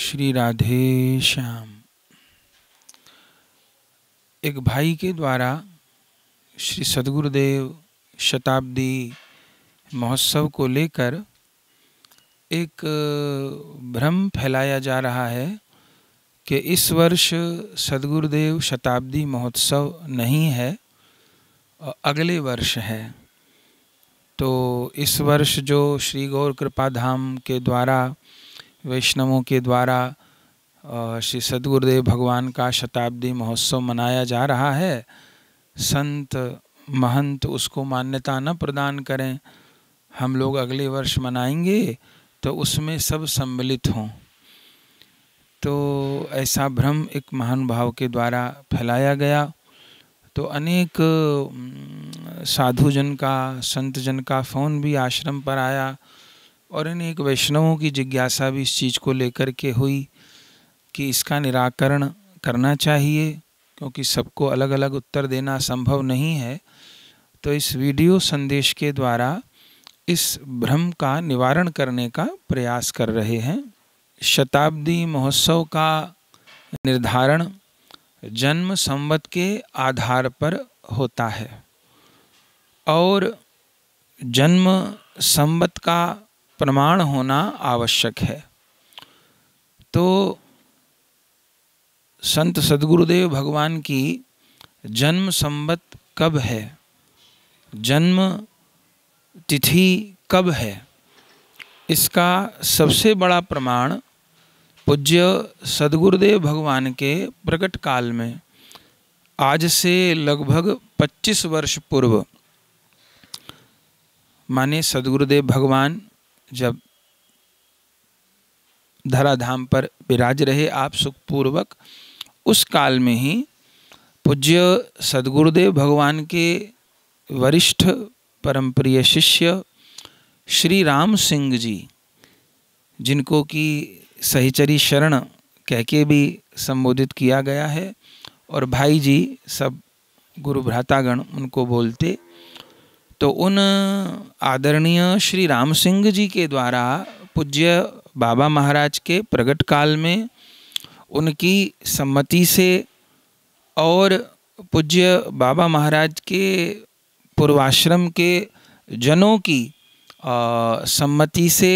श्री राधे श्याम एक भाई के द्वारा श्री सदगुरुदेव शताब्दी महोत्सव को लेकर एक भ्रम फैलाया जा रहा है कि इस वर्ष सदगुरुदेव शताब्दी महोत्सव नहीं है और अगले वर्ष है तो इस वर्ष जो श्री गौर कृपा धाम के द्वारा वैष्णवों के द्वारा श्री सदगुरुदेव भगवान का शताब्दी महोत्सव मनाया जा रहा है संत महंत उसको मान्यता न प्रदान करें हम लोग अगले वर्ष मनाएंगे तो उसमें सब सम्मिलित हों तो ऐसा भ्रम एक महानुभाव के द्वारा फैलाया गया तो अनेक साधुजन का संतजन का फ़ोन भी आश्रम पर आया और इन एक वैष्णवों की जिज्ञासा भी इस चीज़ को लेकर के हुई कि इसका निराकरण करना चाहिए क्योंकि सबको अलग अलग उत्तर देना संभव नहीं है तो इस वीडियो संदेश के द्वारा इस भ्रम का निवारण करने का प्रयास कर रहे हैं शताब्दी महोत्सव का निर्धारण जन्म संवत के आधार पर होता है और जन्म संवत का प्रमाण होना आवश्यक है तो संत सदगुरुदेव भगवान की जन्म संबत कब है जन्म तिथि कब है इसका सबसे बड़ा प्रमाण पूज्य सदगुरुदेव भगवान के प्रकट काल में आज से लगभग 25 वर्ष पूर्व माने सदगुरुदेव भगवान जब धराधाम पर विराज रहे आप सुखपूर्वक उस काल में ही पूज्य सदगुरुदेव भगवान के वरिष्ठ परम प्रिय शिष्य श्री राम सिंह जी जिनको कि सहीचरी शरण कह के भी संबोधित किया गया है और भाई जी सब गुरु भ्रातागण उनको बोलते तो उन आदरणीय श्री राम सिंह जी के द्वारा पूज्य बाबा महाराज के प्रगट काल में उनकी सम्मति से और पूज्य बाबा महाराज के पूर्वाश्रम के जनों की सम्मति से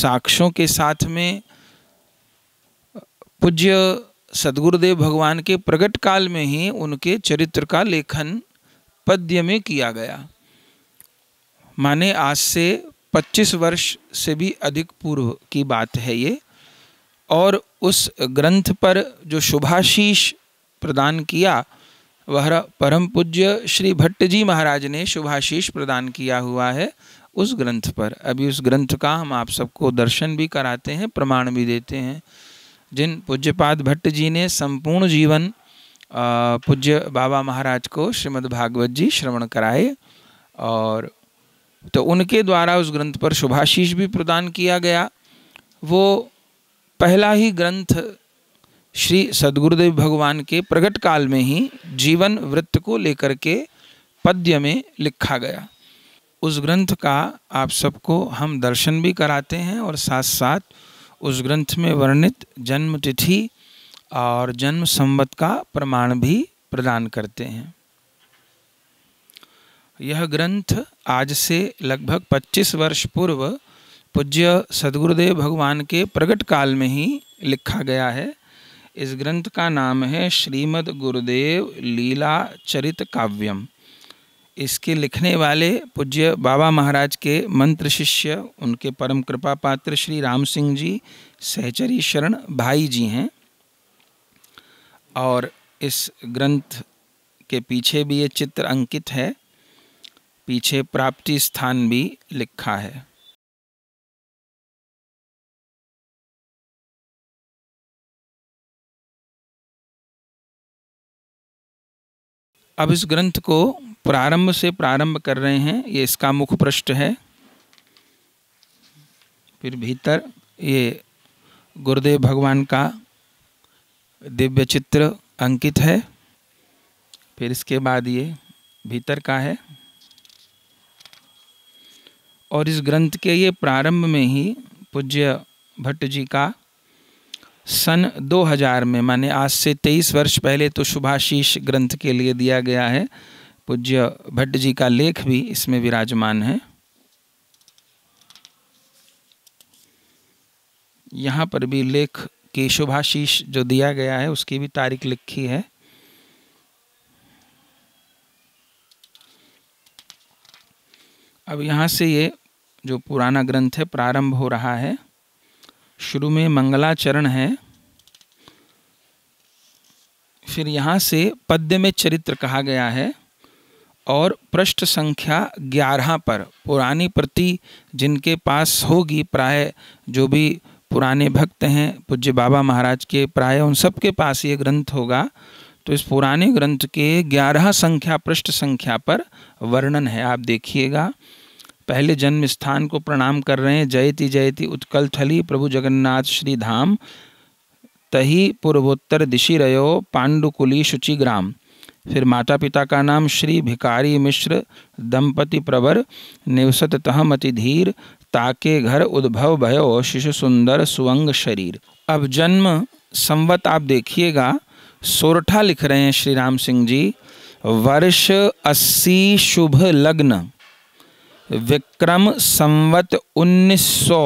साक्ष्यों के साथ में पूज्य सदगुरुदेव भगवान के प्रगट काल में ही उनके चरित्र का लेखन पद्य में किया गया माने आज से 25 वर्ष से भी अधिक पूर्व की बात है ये और उस ग्रंथ पर जो शुभाशीष प्रदान किया वह परम पूज्य श्री भट्ट जी महाराज ने शुभाशीष प्रदान किया हुआ है उस ग्रंथ पर अभी उस ग्रंथ का हम आप सबको दर्शन भी कराते हैं प्रमाण भी देते हैं जिन पूज्यपाद भट्ट जी ने संपूर्ण जीवन पूज्य बाबा महाराज को श्रीमद्भागवत जी श्रवण कराए और तो उनके द्वारा उस ग्रंथ पर शुभाशीष भी प्रदान किया गया वो पहला ही ग्रंथ श्री सदगुरुदेव भगवान के प्रकट काल में ही जीवन वृत्त को लेकर के पद्य में लिखा गया उस ग्रंथ का आप सबको हम दर्शन भी कराते हैं और साथ साथ उस ग्रंथ में वर्णित जन्म तिथि और जन्म संवत का प्रमाण भी प्रदान करते हैं यह ग्रंथ आज से लगभग 25 वर्ष पूर्व पूज्य सदगुरुदेव भगवान के प्रकट काल में ही लिखा गया है इस ग्रंथ का नाम है श्रीमद् गुरुदेव लीला चरित काव्यम इसके लिखने वाले पूज्य बाबा महाराज के मंत्र शिष्य उनके परम कृपा पात्र श्री राम सिंह जी सहचरी शरण भाई जी हैं और इस ग्रंथ के पीछे भी ये चित्र अंकित है पीछे प्राप्ति स्थान भी लिखा है अब इस ग्रंथ को प्रारंभ से प्रारंभ कर रहे हैं ये इसका मुख पृष्ठ है फिर भीतर ये गुरुदेव भगवान का दिव्य चित्र अंकित है फिर इसके बाद ये भीतर का है और इस ग्रंथ के ये प्रारंभ में ही पूज्य भट्ट जी का सन 2000 में माने आज से 23 वर्ष पहले तो शुभाशीष ग्रंथ के लिए दिया गया है पूज्य भट्ट जी का लेख भी इसमें विराजमान है यहाँ पर भी लेख की शुभाशीष जो दिया गया है उसकी भी तारीख लिखी है अब यहाँ से ये जो पुराना ग्रंथ है प्रारंभ हो रहा है शुरू में मंगलाचरण है फिर यहाँ से पद्य में चरित्र कहा गया है और पृष्ठ संख्या ग्यारह पर पुरानी प्रति जिनके पास होगी प्राय जो भी पुराने भक्त हैं पूज्य बाबा महाराज के प्राय उन सब के पास ये ग्रंथ होगा तो इस पुराने ग्रंथ के ग्यारह संख्या पृष्ठ संख्या पर वर्णन है आप देखिएगा पहले जन्म स्थान को प्रणाम कर रहे हैं जयति जयति उत्कल थली प्रभु जगन्नाथ श्री धाम तही पूर्वोत्तर दिशि रयो पांडुकुली शुचि ग्राम फिर माता पिता का नाम श्री भिकारी मिश्र दंपति प्रवर निवसत तहमति धीर ताके घर उद्भव भयो शिशु सुंदर सुअंग शरीर अब जन्म संवत आप देखिएगा सोरठा लिख रहे हैं श्री राम सिंह जी वर्ष अस्सी शुभ लग्न विक्रम संवत उन्नीस सौ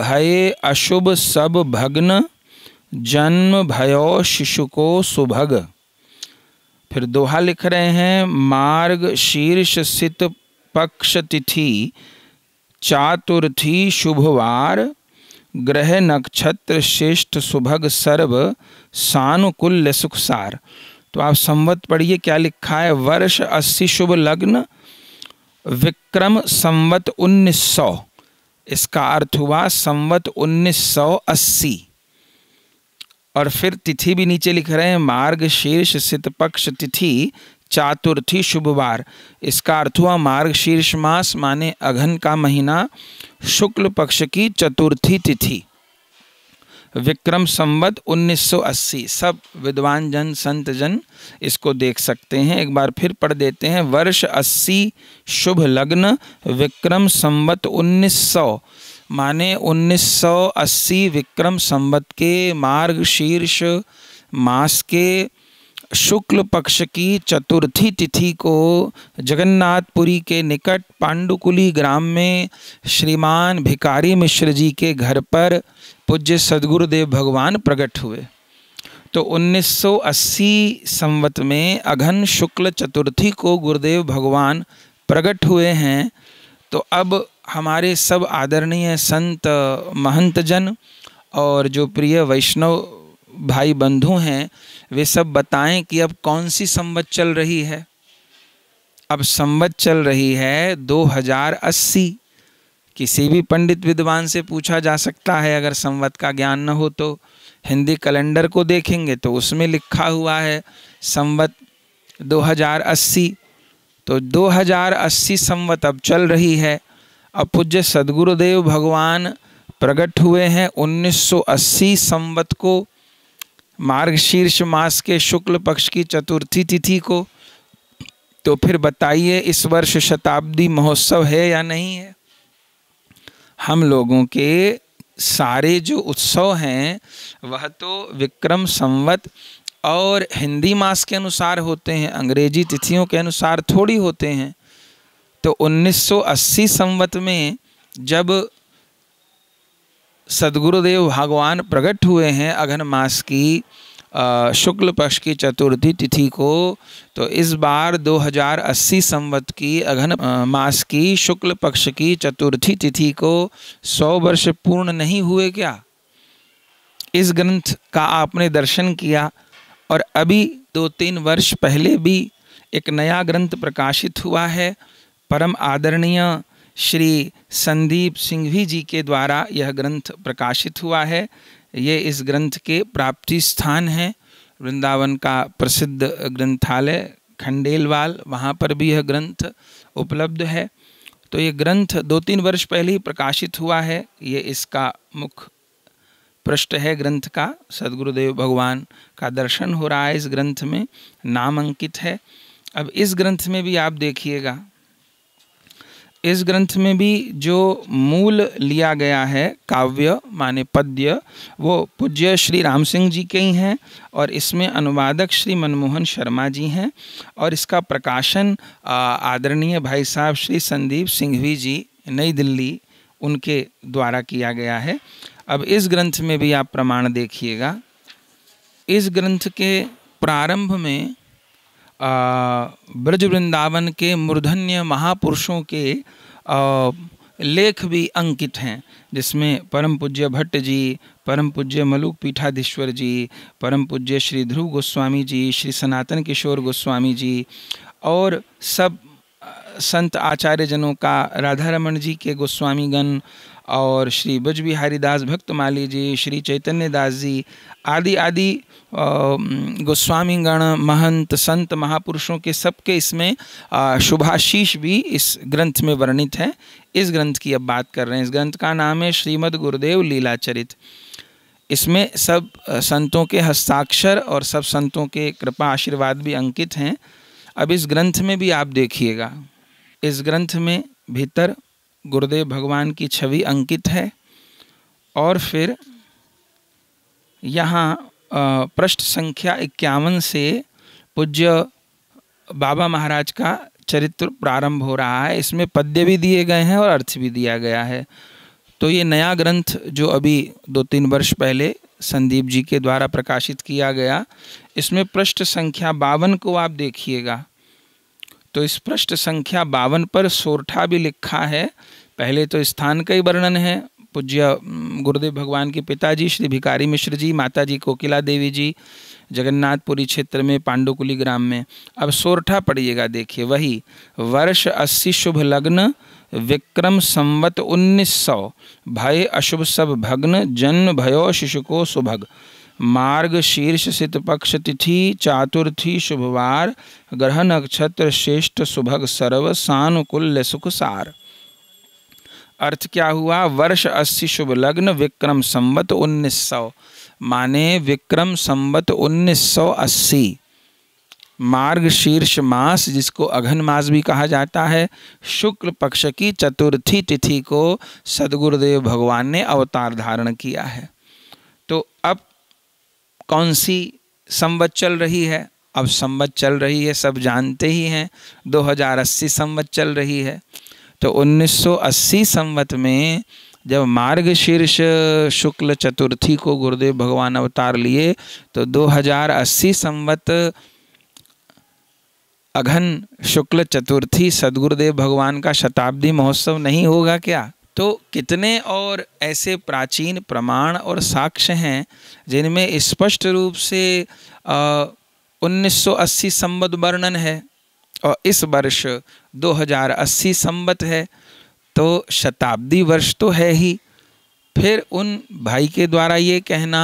भय अशुभ सब भग्न जन्म भयो शिशु को सुभग फिर दोहा लिख रहे हैं मार्ग शीर्ष सित पक्ष तिथि चातुर्थी शुभवार ग्रह नक्षत्र श्रेष्ठ सुभग सर्व सानुकूल्य सुखसार तो आप संवत पढ़िए क्या लिखा है वर्ष अस्सी शुभ लग्न विक्रम संवत 1900 इसका अर्थ हुआ संवत 1980 और फिर तिथि भी नीचे लिख रहे हैं मार्ग शीर्ष सित पक्ष तिथि चातुर्थी शुभवार इसका अर्थ हुआ मार्ग शीर्ष मास माने अघन का महीना शुक्ल पक्ष की चतुर्थी तिथि विक्रम संवत 1980 सब विद्वान जन संत जन इसको देख सकते हैं एक बार फिर पढ़ देते हैं वर्ष 80 शुभ लग्न विक्रम संवत 1900 माने 1980 विक्रम संवत के मार्ग शीर्ष मास के शुक्ल पक्ष की चतुर्थी तिथि को जगन्नाथपुरी के निकट पांडुकुली ग्राम में श्रीमान भिकारी मिश्र जी के घर पर पूज्य सदगुरुदेव भगवान प्रकट हुए तो 1980 संवत में अघन शुक्ल चतुर्थी को गुरुदेव भगवान प्रकट हुए हैं तो अब हमारे सब आदरणीय संत महंत जन और जो प्रिय वैष्णव भाई बंधु हैं वे सब बताएं कि अब कौन सी संवत चल रही है अब संवत चल रही है 2080 किसी भी पंडित विद्वान से पूछा जा सकता है अगर संवत का ज्ञान न हो तो हिंदी कैलेंडर को देखेंगे तो उसमें लिखा हुआ है संवत 2080 तो 2080 संवत अब चल रही है अब पूज्य सदगुरुदेव भगवान प्रकट हुए हैं 1980 संवत को मार्गशीर्ष मास के शुक्ल पक्ष की चतुर्थी तिथि को तो फिर बताइए इस वर्ष शताब्दी महोत्सव है या नहीं है हम लोगों के सारे जो उत्सव हैं वह तो विक्रम संवत और हिंदी मास के अनुसार होते हैं अंग्रेजी तिथियों के अनुसार थोड़ी होते हैं तो 1980 संवत में जब सदगुरुदेव भगवान प्रकट हुए हैं अघन मास की शुक्ल पक्ष की चतुर्थी तिथि को तो इस बार 2080 संवत की अघन मास की शुक्ल पक्ष की चतुर्थी तिथि को सौ वर्ष पूर्ण नहीं हुए क्या इस ग्रंथ का आपने दर्शन किया और अभी दो तीन वर्ष पहले भी एक नया ग्रंथ प्रकाशित हुआ है परम आदरणीय श्री संदीप सिंघवी जी के द्वारा यह ग्रंथ प्रकाशित हुआ है ये इस ग्रंथ के प्राप्ति स्थान हैं वृंदावन का प्रसिद्ध ग्रंथालय खंडेलवाल वहाँ पर भी यह ग्रंथ उपलब्ध है तो ये ग्रंथ दो तीन वर्ष पहले ही प्रकाशित हुआ है ये इसका मुख्य पृष्ठ है ग्रंथ का सदगुरुदेव भगवान का दर्शन हो रहा है इस ग्रंथ में नाम अंकित है अब इस ग्रंथ में भी आप देखिएगा इस ग्रंथ में भी जो मूल लिया गया है काव्य माने पद्य वो पूज्य श्री राम सिंह जी के ही हैं और इसमें अनुवादक श्री मनमोहन शर्मा जी हैं और इसका प्रकाशन आदरणीय भाई साहब श्री संदीप सिंघवी जी नई दिल्ली उनके द्वारा किया गया है अब इस ग्रंथ में भी आप प्रमाण देखिएगा इस ग्रंथ के प्रारंभ में ब्रज वृंदावन के मूर्धन्य महापुरुषों के लेख भी अंकित हैं जिसमें परम पूज्य भट्ट जी परम पूज्य मलुक पीठाधीश्वर जी परम पूज्य श्री ध्रुव गोस्वामी जी श्री सनातन किशोर गोस्वामी जी और सब संत आचार्य जनों का राधा रमन जी के गोस्वामीगण और श्री ब्रज बिहारी दास भक्तमाली जी श्री चैतन्य दास जी आदि आदि गोस्वामीगण महंत संत महापुरुषों के सबके इसमें शुभाशीष भी इस ग्रंथ में वर्णित है इस ग्रंथ की अब बात कर रहे हैं इस ग्रंथ का नाम है श्रीमद गुरुदेव लीलाचरित इसमें सब संतों के हस्ताक्षर और सब संतों के कृपा आशीर्वाद भी अंकित हैं अब इस ग्रंथ में भी आप देखिएगा इस ग्रंथ में भीतर गुरुदेव भगवान की छवि अंकित है और फिर यहाँ पृष्ठ संख्या इक्यावन से पूज्य बाबा महाराज का चरित्र प्रारंभ हो रहा है इसमें पद्य भी दिए गए हैं और अर्थ भी दिया गया है तो ये नया ग्रंथ जो अभी दो तीन वर्ष पहले संदीप जी के द्वारा प्रकाशित किया गया इसमें पृष्ठ संख्या बावन को आप देखिएगा तो इस पृष्ठ संख्या बावन पर सोरठा भी लिखा है पहले तो स्थान का ही वर्णन है पूज्य गुरुदेव भगवान के पिताजी श्री भिकारी मिश्र जी माता जी कोकिला देवी जी जगन्नाथपुरी क्षेत्र में पांडुकुली ग्राम में अब सोरठा पढ़िएगा देखिए वही वर्ष अस्सी शुभ लग्न विक्रम संवत उन्नीस सौ भय अशुभ सब भग्न जन्म भयो शिशुको सुभग मार्ग शीर्ष सित पक्ष तिथि चातुर्थी शुभवार ग्रह नक्षत्र श्रेष्ठ सुभग सर्व सानुकुल्य सुख सार अर्थ क्या हुआ वर्ष अस्सी शुभ लग्न विक्रम संवत उन्नीस सौ माने विक्रम संवत उन्नीस सौ अस्सी मार्ग शीर्ष मास जिसको अघन मास भी कहा जाता है शुक्ल पक्ष की चतुर्थी तिथि को सदगुरुदेव भगवान ने अवतार धारण किया है तो अब कौन सी संवत चल रही है अब संवत चल रही है सब जानते ही हैं 2080 संवत चल रही है तो 1980 संवत में जब मार्गशीर्ष शुक्ल चतुर्थी को गुरुदेव भगवान अवतार लिए तो 2080 संवत अघन शुक्ल चतुर्थी सदगुरुदेव भगवान का शताब्दी महोत्सव नहीं होगा क्या तो कितने और ऐसे प्राचीन प्रमाण और साक्ष्य हैं जिनमें स्पष्ट रूप से आ, 1980 संवत वर्णन है और इस वर्ष 2080 संबत है तो शताब्दी वर्ष तो है ही फिर उन भाई के द्वारा ये कहना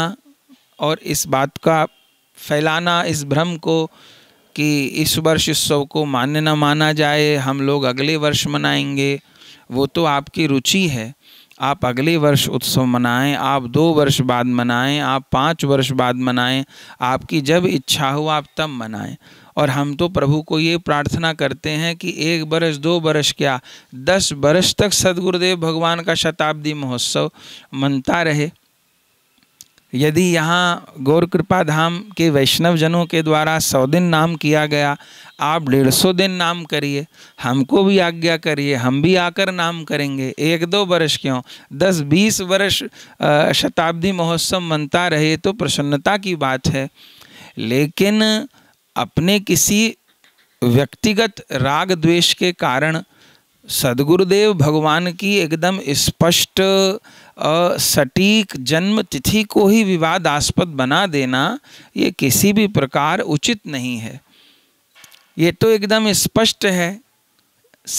और इस बात का फैलाना इस भ्रम को कि इस वर्ष उत्सव को मान्य न माना जाए हम लोग अगले वर्ष मनाएंगे वो तो आपकी रुचि है आप अगले वर्ष उत्सव मनाएं आप दो वर्ष बाद मनाएं आप पाँच वर्ष बाद मनाएं आपकी जब इच्छा हो आप तब मनाएं और हम तो प्रभु को ये प्रार्थना करते हैं कि एक बरस दो बरस क्या दस बरस तक सदगुरुदेव भगवान का शताब्दी महोत्सव मनता रहे यदि यहाँ गौर कृपा धाम के वैष्णव जनों के द्वारा सौ दिन नाम किया गया आप डेढ़ सौ दिन नाम करिए हमको भी आज्ञा करिए हम भी आकर नाम करेंगे एक दो वर्ष क्यों दस बीस वर्ष शताब्दी महोत्सव मनता रहे तो प्रसन्नता की बात है लेकिन अपने किसी व्यक्तिगत राग द्वेष के कारण सदगुरुदेव भगवान की एकदम स्पष्ट सटीक जन्म तिथि को ही विवादास्पद बना देना ये किसी भी प्रकार उचित नहीं है ये तो एकदम स्पष्ट है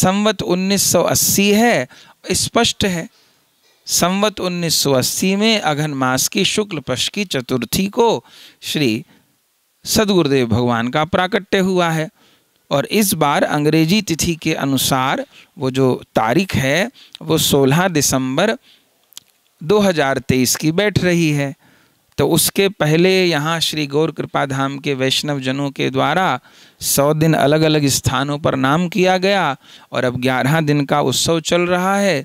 संवत 1980 है स्पष्ट है संवत 1980 में अघन मास की शुक्ल पक्ष की चतुर्थी को श्री सदगुरुदेव भगवान का प्राकट्य हुआ है और इस बार अंग्रेजी तिथि के अनुसार वो जो तारीख है वो 16 दिसंबर 2023 की बैठ रही है तो उसके पहले यहाँ श्री गौर कृपा धाम के वैष्णव जनों के द्वारा सौ दिन अलग अलग स्थानों पर नाम किया गया और अब ग्यारह दिन का उत्सव चल रहा है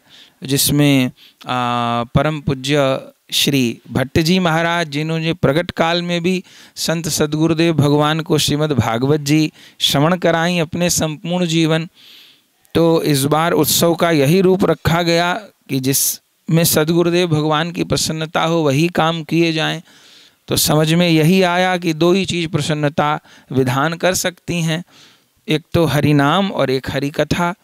जिसमें परम पूज्य श्री भट्ट जी महाराज जिन्होंने प्रगट काल में भी संत सदगुरुदेव भगवान को श्रीमद् भागवत जी श्रवण कराई अपने संपूर्ण जीवन तो इस बार उत्सव का यही रूप रखा गया कि जिस में सदगुरुदेव भगवान की प्रसन्नता हो वही काम किए जाएं तो समझ में यही आया कि दो ही चीज़ प्रसन्नता विधान कर सकती हैं एक तो हरि नाम और एक हरि कथा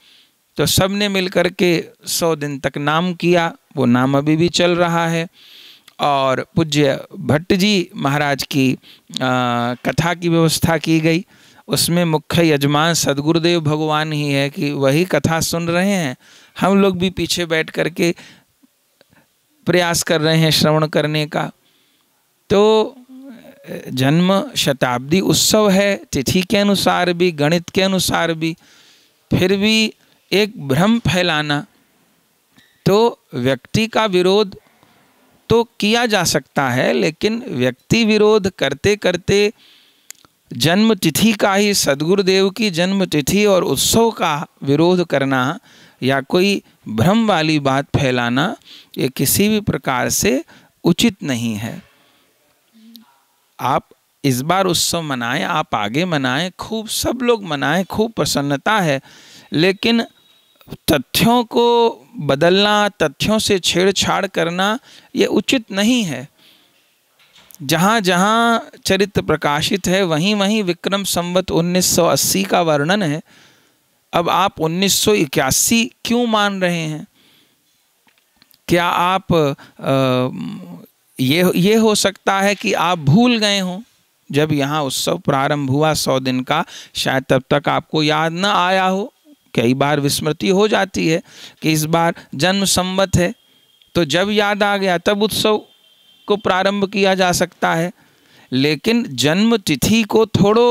तो सब ने मिल के सौ दिन तक नाम किया वो नाम अभी भी चल रहा है और पूज्य भट्ट जी महाराज की आ, कथा की व्यवस्था की गई उसमें मुख्य यजमान सदगुरुदेव भगवान ही है कि वही कथा सुन रहे हैं हम लोग भी पीछे बैठ कर के प्रयास कर रहे हैं श्रवण करने का तो जन्म शताब्दी उत्सव है तिथि के अनुसार भी गणित के अनुसार भी फिर भी एक भ्रम फैलाना तो व्यक्ति का विरोध तो किया जा सकता है लेकिन व्यक्ति विरोध करते करते जन्म तिथि का ही सदगुरुदेव की जन्म तिथि और उत्सव का विरोध करना या कोई भ्रम वाली बात फैलाना ये किसी भी प्रकार से उचित नहीं है आप इस बार उत्सव मनाएं आप आगे मनाएं खूब सब लोग मनाएं खूब प्रसन्नता है लेकिन तथ्यों को बदलना तथ्यों से छेड़छाड़ करना ये उचित नहीं है जहाँ जहाँ चरित्र प्रकाशित है वहीं वहीं विक्रम संवत 1980 का वर्णन है अब आप 1981 क्यों मान रहे हैं क्या आप आ, ये ये हो सकता है कि आप भूल गए हों जब यहाँ उत्सव प्रारंभ हुआ सौ दिन का शायद तब तक आपको याद ना आया हो कई बार विस्मृति हो जाती है कि इस बार जन्म संबत है तो जब याद आ गया तब उत्सव को प्रारंभ किया जा सकता है लेकिन जन्म तिथि को थोड़ो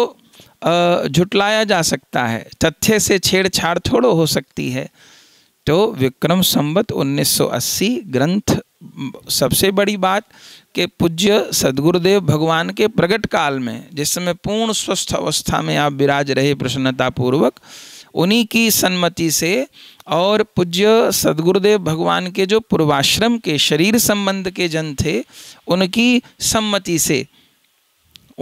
झुटलाया जा सकता है तथ्य से छेड़छाड़ थोड़ो हो सकती है तो विक्रम संबत 1980 ग्रंथ सबसे बड़ी बात के पूज्य सदगुरुदेव भगवान के प्रकट काल में जिस समय पूर्ण स्वस्थ अवस्था में आप विराज रहे प्रसन्नता पूर्वक उन्हीं की सन्मति से और पूज्य सदगुरुदेव भगवान के जो पूर्वाश्रम के शरीर संबंध के जन थे उनकी सम्मति से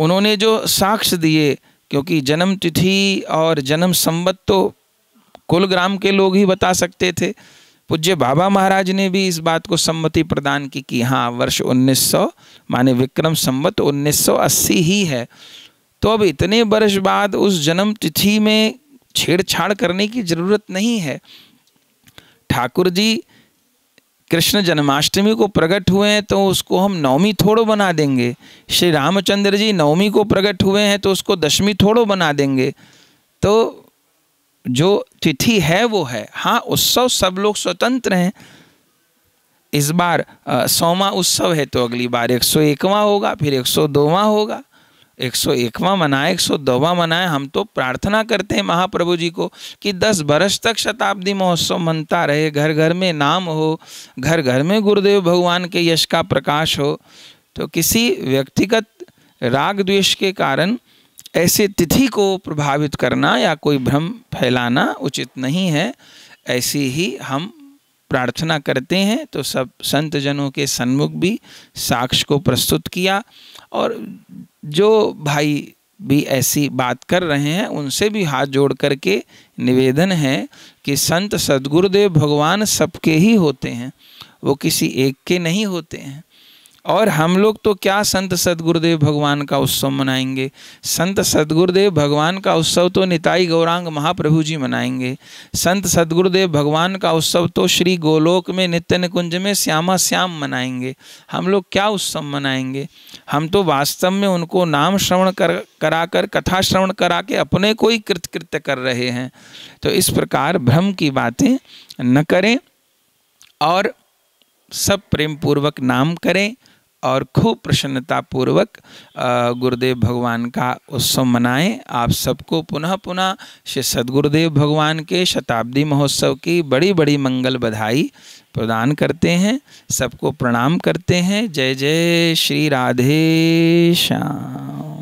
उन्होंने जो साक्ष्य दिए क्योंकि जन्म तिथि और जन्म संबत तो कुल ग्राम के लोग ही बता सकते थे पूज्य बाबा महाराज ने भी इस बात को सम्मति प्रदान की कि हाँ वर्ष 1900 माने विक्रम संवत 1980 ही है तो अब इतने वर्ष बाद उस जन्म तिथि में छेड़छाड़ करने की ज़रूरत नहीं है ठाकुर जी कृष्ण जन्माष्टमी को प्रकट हुए हैं तो उसको हम नवमी थोड़ो बना देंगे श्री रामचंद्र जी नवमी को प्रकट हुए हैं तो उसको दशमी थोड़ो बना देंगे तो जो तिथि है वो है हाँ उत्सव सब लोग स्वतंत्र हैं इस बार सौवा उत्सव है तो अगली बार एक सौ एकवा होगा फिर एक सौ दोवा होगा एक सौ एकवा मनाए एक सौ दोवा मनाए हम तो प्रार्थना करते हैं महाप्रभु जी को कि दस बरस तक शताब्दी महोत्सव मनता रहे घर घर में नाम हो घर घर में गुरुदेव भगवान के यश का प्रकाश हो तो किसी व्यक्तिगत राग द्वेष के कारण ऐसे तिथि को प्रभावित करना या कोई भ्रम फैलाना उचित नहीं है ऐसी ही हम प्रार्थना करते हैं तो सब संत जनों के सन्मुख भी साक्ष्य को प्रस्तुत किया और जो भाई भी ऐसी बात कर रहे हैं उनसे भी हाथ जोड़ करके निवेदन है कि संत सदगुरुदेव भगवान सबके ही होते हैं वो किसी एक के नहीं होते हैं और हम लोग तो क्या संत सदगुरुदेव भगवान का उत्सव मनाएंगे संत सदगुरुदेव भगवान का उत्सव तो निताई गौरांग महाप्रभु जी मनाएंगे संत सदगुरुदेव भगवान का उत्सव तो श्री गोलोक में नित्य निकुंज में श्यामा श्याम मनाएंगे हम लोग क्या उत्सव मनाएंगे हम तो वास्तव में उनको नाम श्रवण कर करा कर कथा श्रवण करा के अपने को ही कृतकृत्य कर रहे हैं तो इस प्रकार भ्रम की बातें न करें और सब प्रेम पूर्वक नाम करें और खूब प्रसन्नतापूर्वक गुरुदेव भगवान का उत्सव मनाएं आप सबको पुनः पुनः श्री सदगुरुदेव भगवान के शताब्दी महोत्सव की बड़ी बड़ी मंगल बधाई प्रदान करते हैं सबको प्रणाम करते हैं जय जय श्री राधे श्याम